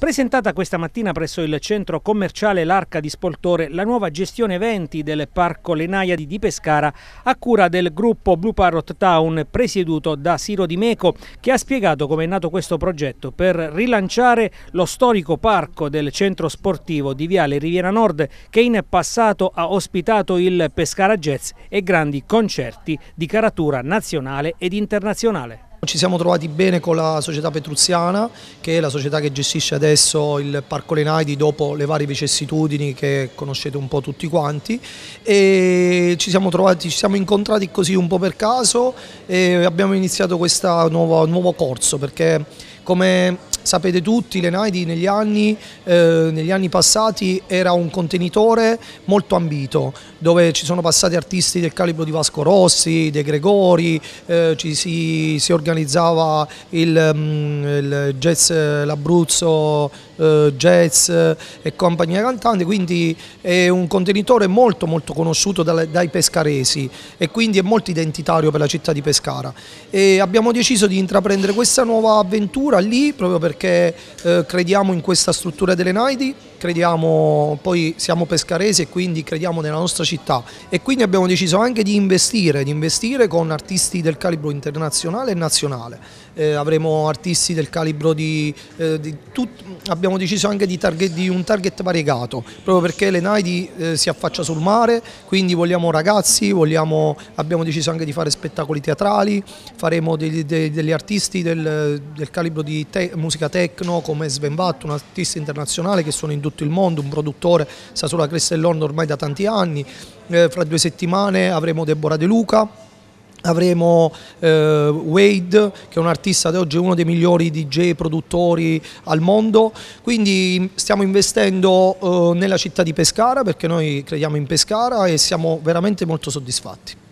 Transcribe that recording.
Presentata questa mattina presso il centro commerciale L'Arca di Spoltore la nuova gestione eventi del Parco Lenaiadi di Pescara a cura del gruppo Blue Parrot Town presieduto da Siro Di Meco che ha spiegato come è nato questo progetto per rilanciare lo storico parco del centro sportivo di Viale Riviera Nord che in passato ha ospitato il Pescara Jazz e grandi concerti di caratura nazionale ed internazionale. Ci siamo trovati bene con la società petruziana che è la società che gestisce adesso il Parco Lenaidi dopo le varie vicissitudini che conoscete un po' tutti quanti e ci siamo, trovati, ci siamo incontrati così un po' per caso e abbiamo iniziato questo nuovo, nuovo corso perché come sapete tutti, l'Enaidi negli anni, eh, negli anni passati era un contenitore molto ambito, dove ci sono passati artisti del calibro di Vasco Rossi, De Gregori, eh, ci si, si organizzava il, mm, il jazz eh, l'Abruzzo eh, jazz eh, e compagnia cantante, quindi è un contenitore molto molto conosciuto dalle, dai pescaresi e quindi è molto identitario per la città di Pescara. E abbiamo deciso di intraprendere questa nuova avventura lì proprio perché eh, crediamo in questa struttura delle Naidi, crediamo, poi siamo pescaresi e quindi crediamo nella nostra città e quindi abbiamo deciso anche di investire, di investire con artisti del calibro internazionale e nazionale. Eh, avremo artisti del calibro di, eh, di tut, abbiamo deciso anche di, target, di un target variegato, proprio perché l'Enaidi eh, si affaccia sul mare, quindi vogliamo ragazzi, vogliamo, abbiamo deciso anche di fare spettacoli teatrali, faremo degli, degli, degli artisti del, del, calibro di te, musica techno come Sven Vatt, un artista internazionale che suona in tutto il mondo, un produttore, sta sulla cresta dell'Orno ormai da tanti anni, eh, fra due settimane avremo Deborah De Luca, Avremo eh, Wade, che è un artista che oggi uno dei migliori DJ produttori al mondo, quindi stiamo investendo eh, nella città di Pescara perché noi crediamo in Pescara e siamo veramente molto soddisfatti.